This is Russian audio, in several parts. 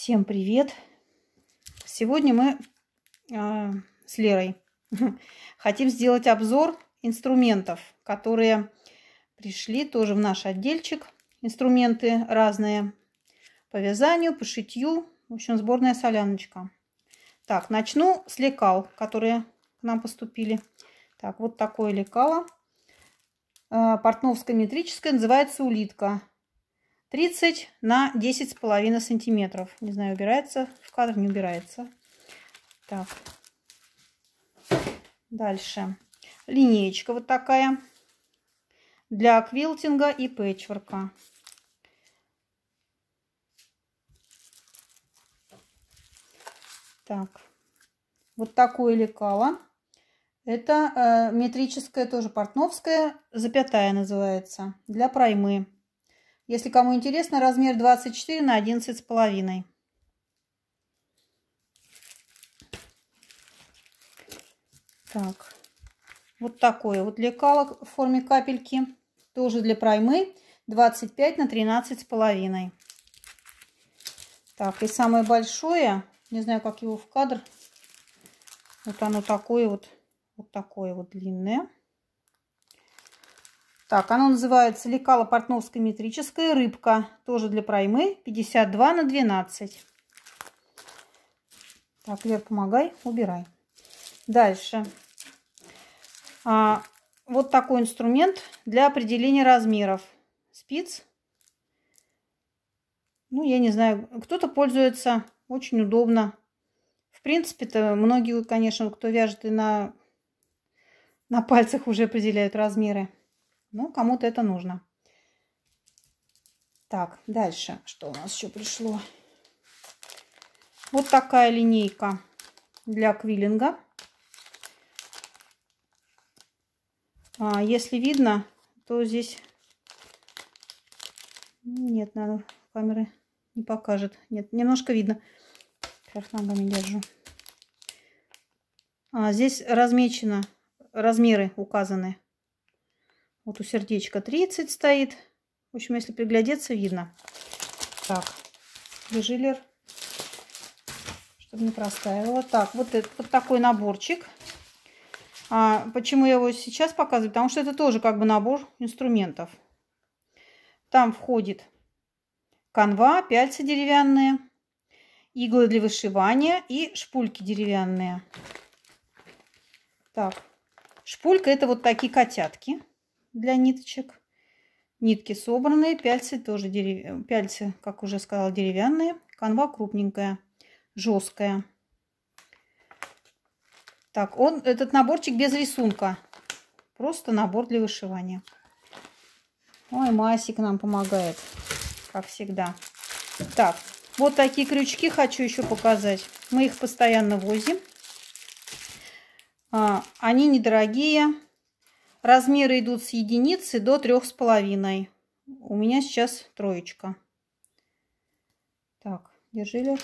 Всем привет! Сегодня мы э, с Лерой хотим сделать обзор инструментов, которые пришли тоже в наш отдельчик. Инструменты разные по вязанию, по шитью. В общем, сборная соляночка. Так, начну с лекал, которые к нам поступили. Так, вот такое лекало. А, Портновское метрическое называется улитка. 30 на с половиной сантиметров. Не знаю, убирается в кадр, не убирается. Так. Дальше. Линеечка вот такая. Для квилтинга и пэтчворка. Так. Вот такое лекало. Это э, метрическое, тоже портновская запятая называется, для проймы. Если кому интересно, размер 24 на 11 с половиной. Так, вот такое вот лекало в форме капельки. Тоже для праймы 25 на 13 с половиной. Так, и самое большое, не знаю, как его в кадр. Вот оно такое вот, вот такое вот длинное. Так, оно называется лекало портновская метрическая рыбка. Тоже для проймы. 52 на 12. Так, Лер, помогай, убирай. Дальше. А, вот такой инструмент для определения размеров спиц. Ну, я не знаю, кто-то пользуется, очень удобно. В принципе-то многие, конечно, кто вяжет и на, на пальцах уже определяют размеры. Ну, кому-то это нужно. Так, дальше. Что у нас еще пришло? Вот такая линейка для квиллинга. А, если видно, то здесь... Нет, надо камеры не покажет. Нет, немножко видно. Сейчас ногами держу. А, здесь размечено, размеры указаны вот у сердечка 30 стоит. В общем, если приглядеться, видно. Так, бежиллер, чтобы не простаивало. Так, вот, этот вот такой наборчик. А почему я его сейчас показываю? Потому что это тоже как бы набор инструментов. Там входит канва, пяльцы деревянные, иглы для вышивания и шпульки деревянные. Так, шпулька это вот такие котятки для ниточек. Нитки собранные, пяльцы тоже дерев... Э, пяльцы, как уже сказала, деревянные. Канва крупненькая, жесткая. Так, он, этот наборчик без рисунка. Просто набор для вышивания. Ой, Масик нам помогает, как всегда. Так, вот такие крючки хочу еще показать. Мы их постоянно возим. А, они недорогие. Размеры идут с единицы до трех с половиной. У меня сейчас троечка. Так, держи,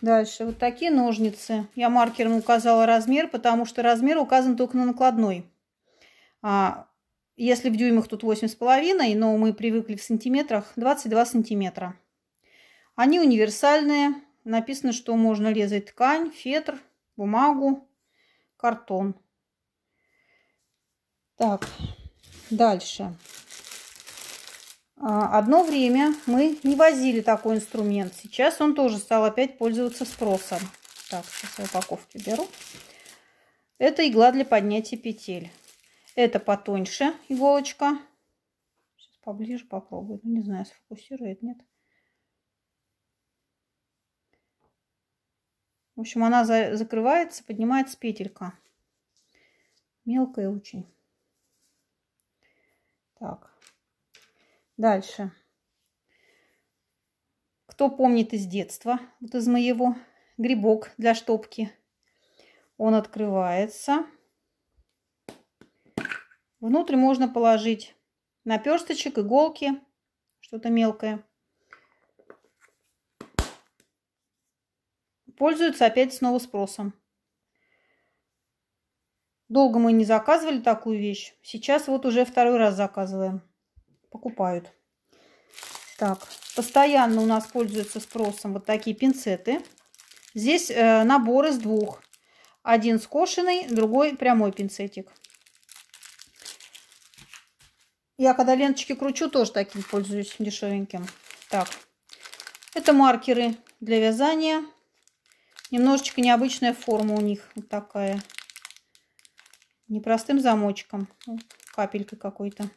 Дальше вот такие ножницы. Я маркером указала размер, потому что размер указан только на накладной. А если в дюймах тут восемь с половиной, но мы привыкли в сантиметрах, 22 сантиметра. Они универсальные. Написано, что можно лезать ткань, фетр, бумагу, картон. Так, дальше. А, одно время мы не возили такой инструмент. Сейчас он тоже стал опять пользоваться спросом. Так, сейчас я упаковки беру. Это игла для поднятия петель. Это потоньше иголочка. Сейчас поближе попробую. Ну, не знаю, сфокусирует, нет. В общем, она за закрывается, поднимается петелька. Мелкая очень. Так. Дальше. Кто помнит из детства, вот из моего, грибок для штопки. Он открывается. Внутрь можно положить наперсточек, иголки, что-то мелкое. Пользуются опять снова спросом. Долго мы не заказывали такую вещь. Сейчас вот уже второй раз заказываем. Покупают. Так, постоянно у нас пользуются спросом вот такие пинцеты. Здесь э, набор из двух. Один скошенный, другой прямой пинцетик. Я когда ленточки кручу, тоже таким пользуюсь дешевеньким. Так, это маркеры для вязания. Немножечко необычная форма у них вот такая непростым замочком, ну, капелькой какой-то.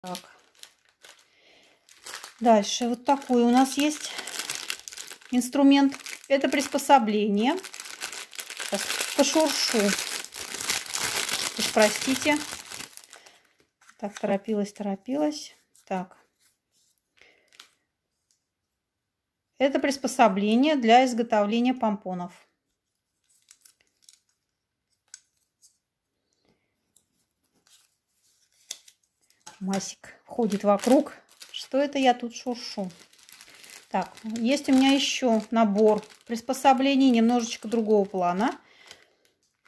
Так. Дальше вот такой у нас есть инструмент. Это приспособление. Сейчас пошуршу. Уж простите. Так, торопилась, торопилась. Так. Это приспособление для изготовления помпонов. Масик ходит вокруг. Что это я тут шуршу? Так, есть у меня еще набор приспособлений немножечко другого плана.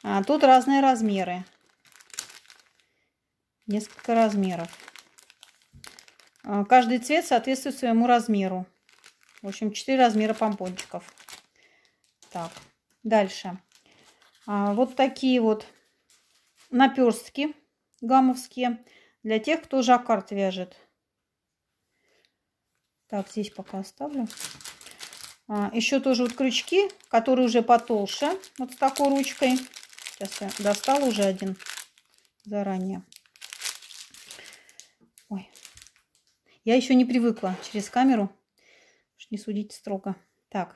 А, тут разные размеры. Несколько размеров. А, каждый цвет соответствует своему размеру. В общем, 4 размера помпончиков. Так, дальше. А, вот такие вот наперстки гамовские. Для тех, кто жаккард вяжет. Так, здесь пока оставлю. А, еще тоже вот крючки, которые уже потолще. Вот с такой ручкой. Сейчас я достала уже один заранее. Ой. Я еще не привыкла через камеру. Уж не судите строго. Так.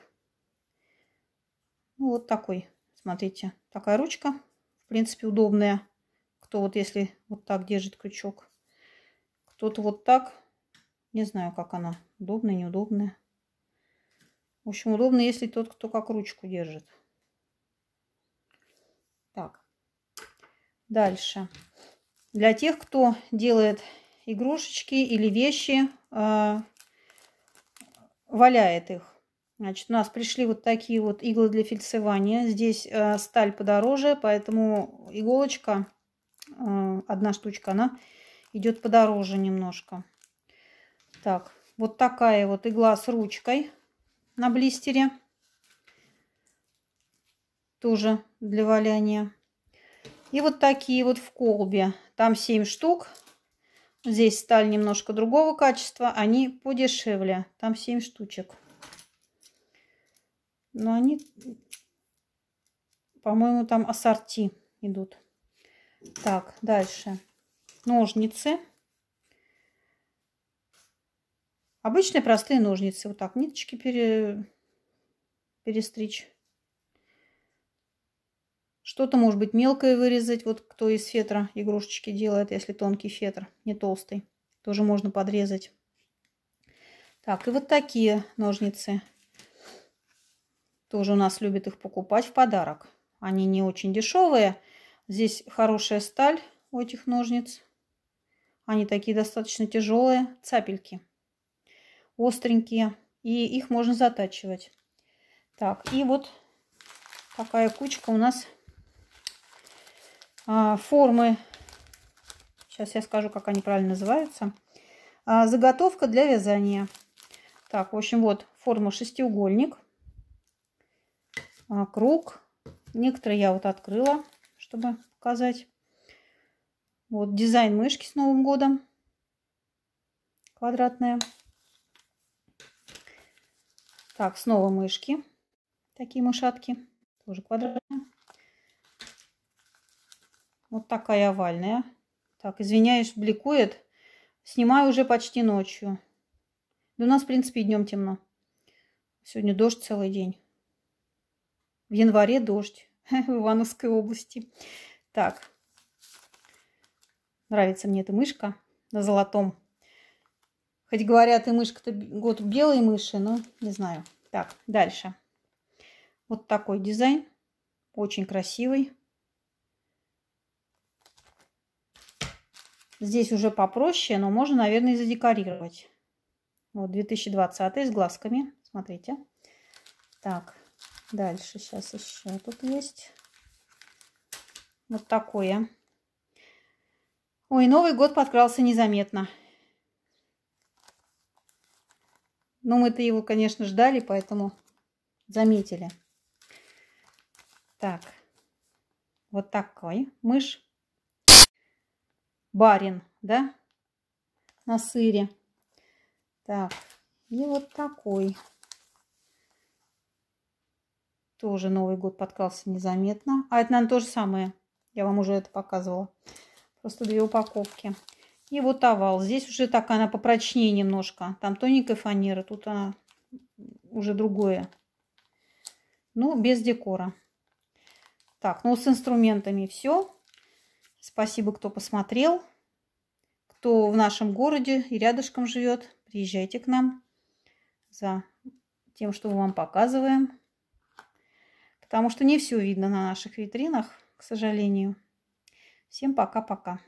Ну, вот такой. Смотрите. Такая ручка. В принципе, удобная. Кто вот если вот так держит крючок. Кто-то вот так. Не знаю, как она. Удобная, неудобная. В общем, удобно, если тот, кто как ручку держит. Так. Дальше. Для тех, кто делает игрушечки или вещи, э, валяет их. Значит, у нас пришли вот такие вот иглы для фельдсования. Здесь э, сталь подороже, поэтому иголочка одна штучка, она идет подороже немножко. Так, вот такая вот игла с ручкой на блистере. Тоже для валяния. И вот такие вот в колбе. Там 7 штук. Здесь сталь немножко другого качества. Они подешевле. Там 7 штучек. Но они, по-моему, там ассорти идут. Так, дальше. Ножницы. Обычные простые ножницы. Вот так ниточки пере... перестричь. Что-то, может быть, мелкое вырезать. Вот кто из фетра игрушечки делает, если тонкий фетр, не толстый. Тоже можно подрезать. Так, и вот такие ножницы. Тоже у нас любят их покупать в подарок. Они не очень дешевые. Здесь хорошая сталь у этих ножниц. Они такие достаточно тяжелые, цапельки, остренькие. И их можно затачивать. Так, и вот такая кучка у нас а, формы. Сейчас я скажу, как они правильно называются. А, заготовка для вязания. Так, в общем, вот форма шестиугольник, а, круг. Некоторые я вот открыла чтобы показать. Вот дизайн мышки с Новым годом. Квадратная. Так, снова мышки. Такие мышатки. Тоже квадратные. Вот такая овальная. Так, извиняюсь, бликует. Снимаю уже почти ночью. Да у нас, в принципе, днем темно. Сегодня дождь целый день. В январе дождь. в Ивановской области. Так, нравится мне эта мышка на золотом. Хоть говорят, и мышка-то год белые мыши, но не знаю. Так, дальше. Вот такой дизайн. Очень красивый. Здесь уже попроще, но можно, наверное, и задекорировать. Вот 2020 с глазками. Смотрите. Так, Дальше сейчас еще тут есть вот такое. Ой, Новый год подкрался незаметно. Но ну, мы-то его, конечно, ждали, поэтому заметили. Так, вот такой мышь. Барин, да, на сыре. Так, и вот такой. Тоже Новый год подкрался незаметно. А это, наверное, то же самое. Я вам уже это показывала. Просто две упаковки. И вот овал. Здесь уже такая она попрочнее немножко. Там тоненькая фанера, тут она уже другое. Ну, без декора. Так, ну с инструментами все. Спасибо, кто посмотрел. Кто в нашем городе и рядышком живет, приезжайте к нам за тем, что мы вам показываем потому что не все видно на наших витринах, к сожалению. Всем пока-пока.